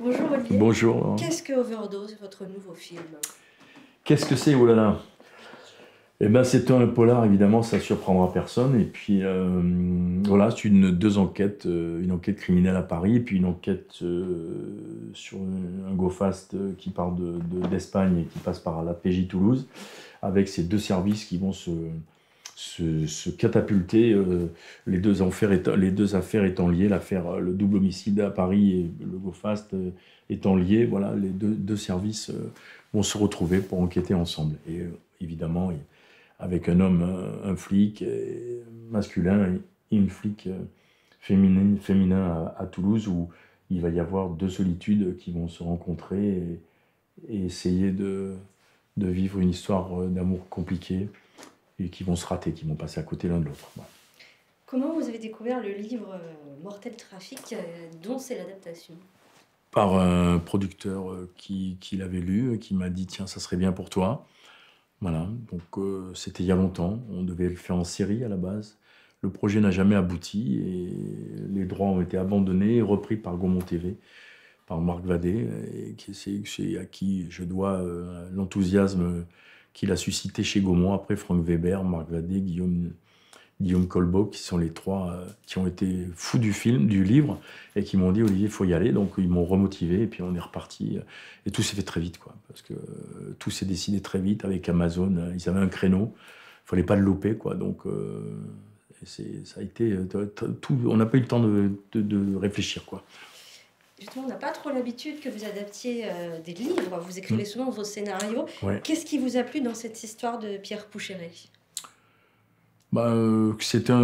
Bonjour Olivier. Bonjour. Qu'est-ce que Overdose, votre nouveau film Qu'est-ce que c'est, oh là là eh ben, c'est un polar, évidemment, ça surprendra personne. Et puis, euh, voilà, c'est une, deux enquêtes, euh, une enquête criminelle à Paris, et puis une enquête euh, sur un go-fast qui part d'Espagne et qui passe par la PJ Toulouse, avec ces deux services qui vont se, se, catapulter, euh, les, deux affaires étant, les deux affaires étant liées, l'affaire euh, le double homicide à Paris et le GoFast euh, étant liés, voilà, les deux, services vont se retrouver pour enquêter ensemble. Et évidemment, avec un homme, un, flic masculin et une flic féminin, féminin à, Toulouse, où il va y avoir deux solitudes qui vont se rencontrer et, essayer de, de vivre une histoire d'amour compliquée et qui vont se rater, qui vont passer à côté l'un de l'autre. Comment vous avez découvert le livre euh, Mortel Trafic, euh, dont c'est l'adaptation Par un producteur euh, qui, qui l'avait lu, qui m'a dit Tiens, ça serait bien pour toi. Voilà, donc c'était il y a longtemps. On devait le faire en série à la base. Le projet n'a jamais abouti et les droits ont été abandonnés repris par Gaumont TV, par Marc Vadet, et c'est à qui je dois l'enthousiasme qu'il a suscité chez Gaumont, après Franck Weber, Marc Vadé, Guillaume, Guillaume Colbeau, qui sont les trois euh, qui ont été fous du film, du livre, et qui m'ont dit Olivier, il faut y aller. Donc ils m'ont remotivé, et puis on est reparti. Et tout s'est fait très vite, quoi, parce que euh, tout s'est décidé très vite avec Amazon. Ils avaient un créneau, il fallait pas le louper, quoi. Donc euh, ça a été tout. On n'a pas eu le temps de, de, de réfléchir, quoi. Justement, on n'a pas trop l'habitude que vous adaptiez euh, des livres. Vous écrivez mm. souvent vos scénarios. Qu'est-ce qui vous a plu dans cette histoire de Pierre Pouchéré bah, euh, C'était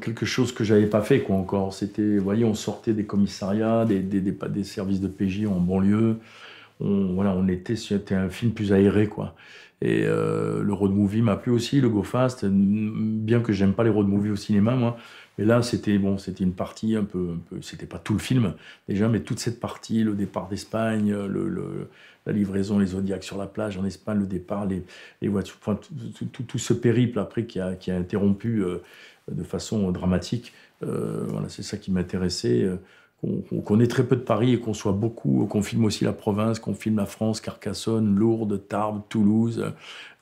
quelque chose que j'avais pas fait quoi, encore. C'était, voyez, on sortait des commissariats, des, des, des, des services de PJ en banlieue on, voilà, on était, c'était un film plus aéré, quoi. Et euh, le road movie m'a plu aussi, le go fast, bien que j'aime pas les road movies au cinéma, moi. Mais là, c'était bon, c'était une partie un peu, un c'était pas tout le film déjà, mais toute cette partie, le départ d'Espagne, la livraison, les Zodiacs sur la plage en Espagne, le départ, les, voitures, enfin, tout, ce périple après qui a, interrompu euh, de façon euh, dramatique. voilà, c'est ça qui m'intéressait qu'on connaît très peu de Paris et qu'on soit beaucoup, qu'on filme aussi la province, qu'on filme la France, Carcassonne, Lourdes, Tarbes, Toulouse,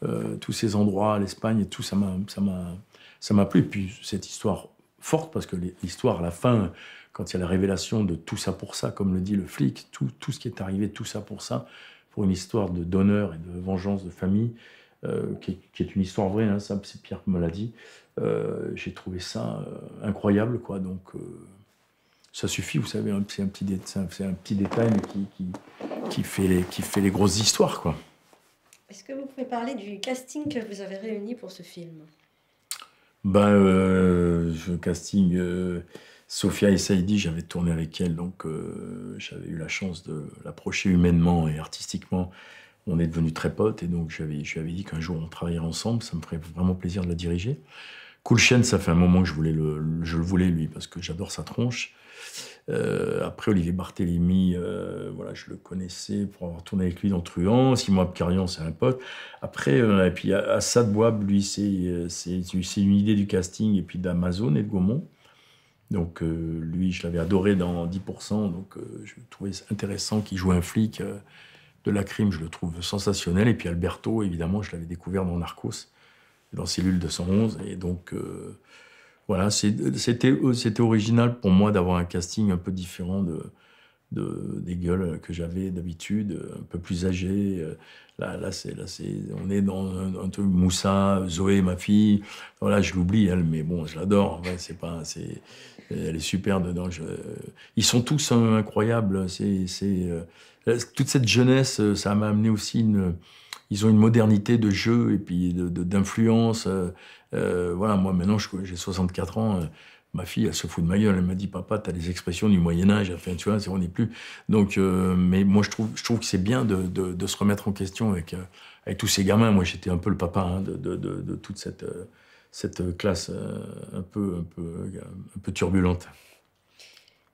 euh, tous ces endroits, l'Espagne et tout, ça m'a plu. Et puis cette histoire forte, parce que l'histoire, à la fin, quand il y a la révélation de tout ça pour ça, comme le dit le flic, tout, tout ce qui est arrivé, tout ça pour ça, pour une histoire de d'honneur et de vengeance de famille, euh, qui, est, une histoire vraie, hein, ça c'est Pierre qui me l'a dit, euh, j'ai trouvé ça incroyable, quoi. Donc. Ça suffit, vous savez, c'est un, petit un petit détail mais qui, fait les, qui fait les grosses histoires, quoi. Est-ce que vous pouvez parler du casting que vous avez réuni pour ce film Ben, euh, casting euh, et Saïdi, j'avais tourné avec elle, donc euh, j'avais eu la chance de l'approcher humainement et artistiquement. On est devenus très potes et donc je lui avais dit qu'un jour on travaillerait ensemble, ça me ferait vraiment plaisir de la diriger. Cool Chien, ça fait un moment que je voulais le, je le voulais lui parce que j'adore sa tronche. Euh, après Olivier Barthélémy, euh, voilà, je le connaissais pour avoir tourné avec lui dans Truand. Simon Abkarian, c'est un pote. Après, euh, et puis Assad Boab, lui, c'est une idée du casting et puis d'Amazon et de Gaumont. Donc lui, je l'avais adoré dans 10%, donc je trouvais intéressant qu'il joue un flic de la crime, je le trouve sensationnel. Et puis Alberto, évidemment, je l'avais découvert dans Narcos dans Cellule 211. Et donc, euh, voilà, euh, c'était original pour moi d'avoir un casting un peu différent de, de des gueules que j'avais d'habitude, un peu plus âgé euh, Là, là, c'est, là on est dans un, truc Moussa, Zoé, ma fille. Voilà, je l'oublie, elle, mais bon, je l'adore. c'est pas, elle est super dedans. ils sont tous incroyables. C'est, c'est, toute cette jeunesse, ça m'a amené aussi une ils ont une modernité de jeu et puis d'influence. Euh, euh, voilà, moi maintenant j'ai 64 ans. Euh, ma fille, elle se fout de ma gueule. Elle m'a dit, papa, t'as les expressions du Moyen Âge. Enfin, tu vois, on n'est plus. Donc, mais moi, je trouve, je trouve que c'est bien de, se remettre en question avec, avec tous ces gamins. Moi, j'étais un peu le papa hein, de, toute cette, classe un peu, un peu turbulente.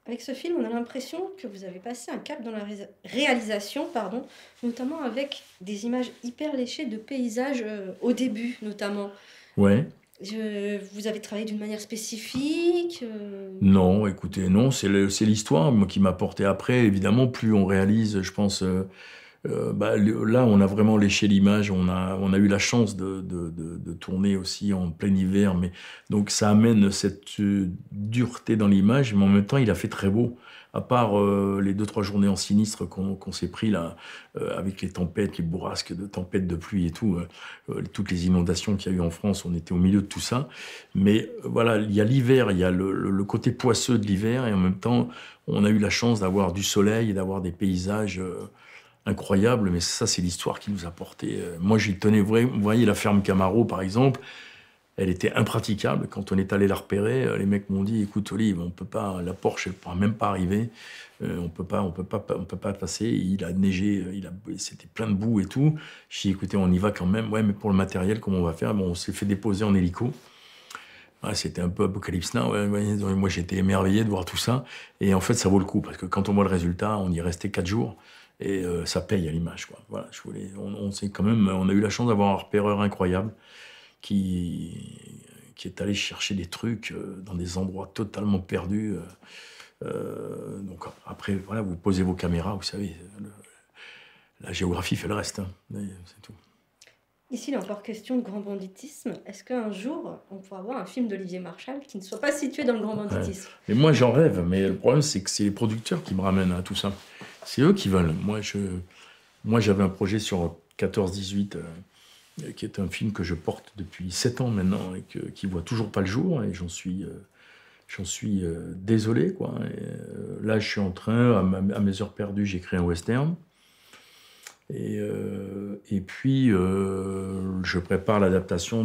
Avec ce film, on a l'impression que vous avez passé un cap dans la réalisation, pardon, notamment avec des images hyper léchées de paysages euh, au début, notamment. Ouais. vous avez travaillé d'une manière spécifique euh? Non, écoutez, non, c'est l'histoire qui m'a porté après. Évidemment, plus on réalise, je pense, euh, euh, bah, là, on a vraiment léché l'image. On a, eu la chance de, tourner aussi en plein hiver. Mais, donc, ça amène cette euh, dureté dans l'image, mais en même temps, il a fait très beau. À part euh, les deux, trois journées en sinistre qu'on s'est pris là, avec les tempêtes, les bourrasques de tempêtes, de pluie et tout, toutes les inondations qu'il y a eu en France, on était au milieu de tout ça. Mais voilà, il y a l'hiver, il y a le, le côté poisseux de l'hiver, et en même temps, on a eu la chance d'avoir du soleil et d'avoir des paysages incroyable, mais ça, c'est l'histoire qui nous a porté. Euh, moi, j'y tenais, vous voyez la ferme Camaro, par exemple, elle était impraticable. Quand on est allé la repérer, euh, les mecs m'ont dit, écoute, Olive, on peut pas, la Porsche, elle pourra même pas arriver, euh, on peut pas, on peut pas, on peut pas passer, il a neigé, il c'était plein de boue et tout. J'ai dit, écoutez, on y va quand même, ouais, mais pour le matériel, comment on va faire on s'est fait déposer en hélico. Ah, c'était un peu apocalypse moi j'étais émerveillé de voir tout ça. Et en fait, ça vaut le coup, parce que quand on voit le résultat, on y restait quatre jours. Et euh, ça paye à l'image. Quoi. Voilà, je voulais, on, quand même, on a eu la chance d'avoir un repéreur incroyable qui, qui est allé chercher des trucs euh, dans des endroits totalement perdus. Euh, donc après, voilà, vous posez vos caméras, vous savez, la géographie fait le reste, hein, c'est tout. Ici, il est encore question de grand banditisme. Est-ce qu'un jour, on pourra avoir un film d'Olivier Marchal qui ne soit pas situé dans le grand banditisme Mais moi, j'en rêve, mais le problème, c'est que c'est les producteurs qui me ramènent à hein, tout ça. C'est eux qui veulent. Moi, je, moi, j'avais un projet sur 14-18, euh, qui est un film que je porte depuis 7 ans maintenant et qui qui voit toujours pas le jour. Et j'en suis, euh, j'en suis euh, désolé. Quoi. là, je suis en train, à, mes heures perdues, j'ai créé un western. Et, et puis, je prépare l'adaptation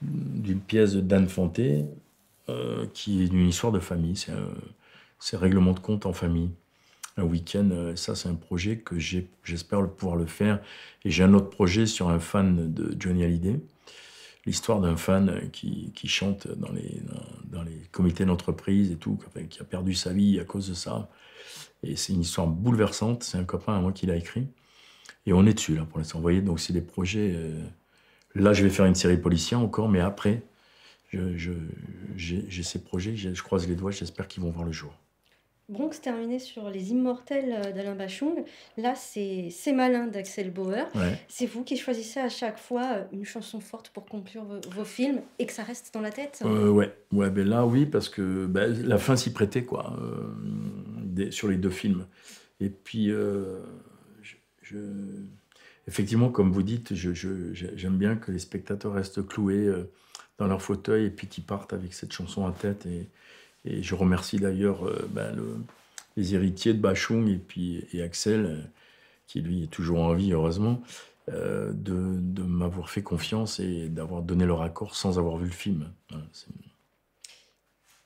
d'une pièce d'Anne Fanté, qui est une histoire de famille. C'est un, règlement de compte en famille un week-end. Euh, ça, c'est un projet que j'espère pouvoir le faire. Et j'ai un autre projet sur un fan de Johnny Hallyday, l'histoire d'un fan qui, chante dans les, dans, les comités d'entreprise et tout, qui a perdu sa vie à cause de ça. Et c'est une histoire bouleversante. C'est un copain à moi qui l'a écrit. Et on est dessus, là, pour l'instant. Vous voyez, donc c'est des projets. Euh, là, je vais faire une série policière encore, mais après, j'ai ces projets, je croise les doigts, j'espère qu'ils vont voir le jour. Bronx terminé sur Les Immortels euh, d'Alain Bachung. Là, c'est C'est malin d'Axel Bauer. C'est vous qui choisissez à chaque fois euh, une chanson forte pour conclure vos, films et que ça reste dans la tête euh, Ouais, ouais ben là, oui, parce que ben, la fin s'y prêtait, quoi, sur les deux films. Et puis, je, effectivement, comme vous dites, j'aime bien que les spectateurs restent cloués dans leur fauteuil et puis qu'ils partent avec cette chanson en tête. Et et je remercie d'ailleurs euh, ben, les héritiers de Bachung et puis et Axel, euh, qui lui est toujours en vie, heureusement, euh, de, m'avoir fait confiance et d'avoir donné leur accord sans avoir vu le film.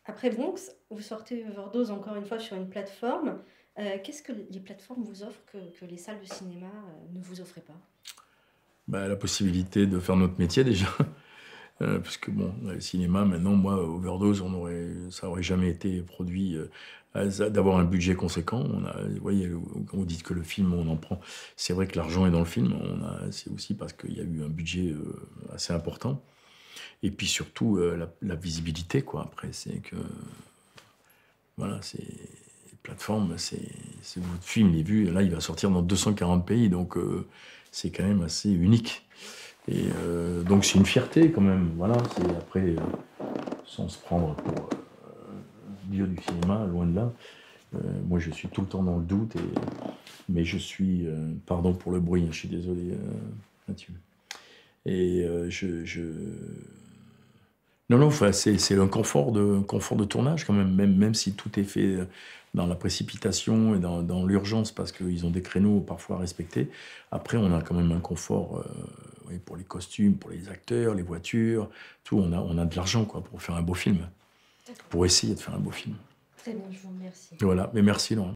Après Bronx, vous sortez Overdose encore une fois sur une plateforme. Qu'est-ce que les plateformes vous offrent que, les salles de cinéma ne vous offraient pas ben, La possibilité de faire notre métier déjà. Euh, parce que bon, le cinéma, maintenant, moi, Overdose, ça n'aurait jamais été produit euh, d'avoir un budget conséquent. On vous voyez, quand vous dites que le film, on en prend, c'est vrai que l'argent est dans le film. c'est aussi parce qu'il y a eu un budget euh, assez important. Et puis surtout la, visibilité, quoi. Après, c'est que voilà, c'est plateforme, plateformes, c'est votre film, les est Là, il va sortir dans 240 pays, donc c'est quand même assez unique. Et euh, donc c'est une fierté quand même. Voilà, c'est après, euh, sans se prendre pour le euh, dieu du cinéma, loin de là. moi, je suis tout le temps dans le doute, et, mais je suis, pardon pour le bruit, hein, je suis désolé, Mathieu. Et je, je, non, non, c'est un confort de confort de tournage quand même, même, même si tout est fait dans la précipitation et dans, dans l'urgence parce qu'ils ont des créneaux parfois à respecter. Après, on a quand même un confort pour les costumes, pour les acteurs, les voitures, tout. On a, on a de l'argent quoi, pour faire un beau film, pour essayer de faire un beau film. Très bien, je vous remercie. Voilà, mais merci Laurent.